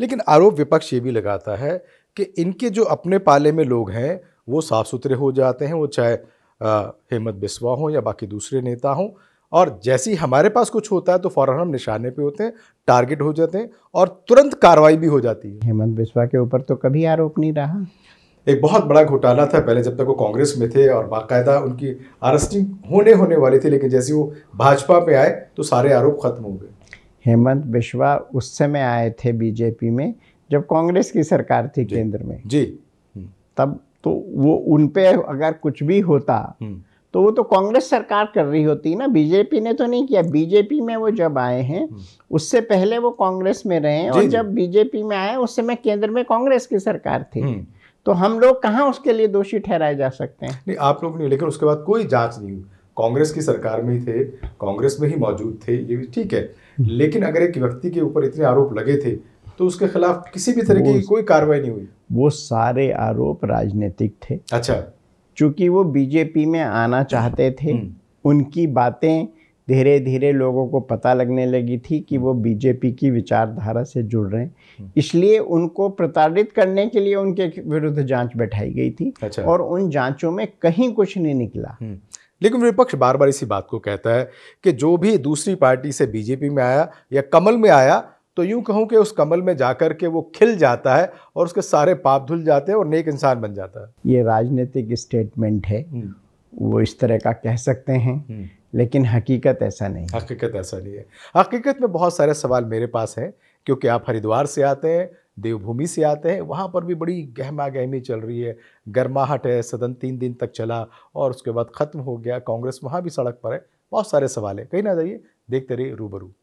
लेकिन आरोप विपक्ष ये भी लगाता है कि इनके जो अपने पाले में लोग हैं वो साफ़ सुथरे हो जाते हैं वो चाहे हेमंत बिस्वा हों या बाकी दूसरे नेता हों और जैसे ही हमारे पास कुछ होता है तो फ़ौरन हम निशाने पे होते हैं टारगेट हो जाते हैं और तुरंत कार्रवाई भी हो जाती है हेमंत बिस्वा के ऊपर तो कभी आरोप नहीं रहा एक बहुत बड़ा घोटाला था पहले जब तक वो कांग्रेस में थे और बाकायदा उनकी अरेस्टिंग होने होने वाली थी लेकिन जैसे वो भाजपा पे आए तो सारे आरोप खत्म हो गए हेमंत बिश्वा उस समय आए थे बीजेपी में जब कांग्रेस की सरकार थी केंद्र में जी हम्म। तब तो वो उन पे अगर कुछ भी होता हम्म। तो वो तो कांग्रेस सरकार कर रही होती ना बीजेपी ने तो नहीं किया बीजेपी में वो जब आए हैं हम्म। उससे पहले वो कांग्रेस में रहे और जब बीजेपी में आए उस समय केंद्र में कांग्रेस की सरकार थी तो हम लोग कहाँ उसके लिए दोषी ठहराए जा सकते हैं नहीं आप लोग नहीं लेकिन उसके बाद कोई जांच नहीं हुई कांग्रेस की सरकार में ही थे कांग्रेस में ही मौजूद थे ये भी ठीक है लेकिन अगर एक व्यक्ति के ऊपर इतने आरोप लगे थे तो उसके खिलाफ किसी भी तरह की कोई कार्रवाई नहीं हुई वो सारे आरोप राजनीतिक थे अच्छा चूंकि वो बीजेपी में आना चाहते थे हम्म। उनकी बातें धीरे धीरे लोगों को पता लगने लगी थी कि वो बीजेपी की विचारधारा से जुड़ रहे हैं हम्म। इसलिए उनको प्रताड़ित करने के लिए उनके विरुद्ध जांच बैठाई गई थी अच्छा। और उन जांचों में कहीं कुछ नहीं निकला हम्म। लेकिन विपक्ष बार बार इसी बात को कहता है कि जो भी दूसरी पार्टी से बीजेपी में आया या कमल में आया तो यूं कहूं कि उस कमल में जाकर के वो खिल जाता है और उसके सारे पाप धुल जाते हैं और नेक इंसान बन जाता है ये राजनीतिक स्टेटमेंट है हम्म। वो इस तरह का कह सकते हैं हम्म। लेकिन हकीकत ऐसा नहीं हकीकत ऐसा नहीं है हकीकत में बहुत सारे सवाल मेरे पास हैं क्योंकि आप हरिद्वार से आते हैं देवभूमि से आते हैं वहाँ पर भी बड़ी गहमा गहमी चल रही है गर्माहट है सदन तीन दिन तक चला और उसके बाद ख़त्म हो गया कांग्रेस वहाँ भी सड़क पर है बहुत सारे सवाल है कहीं ना जाइए देखते रहिए रूबरू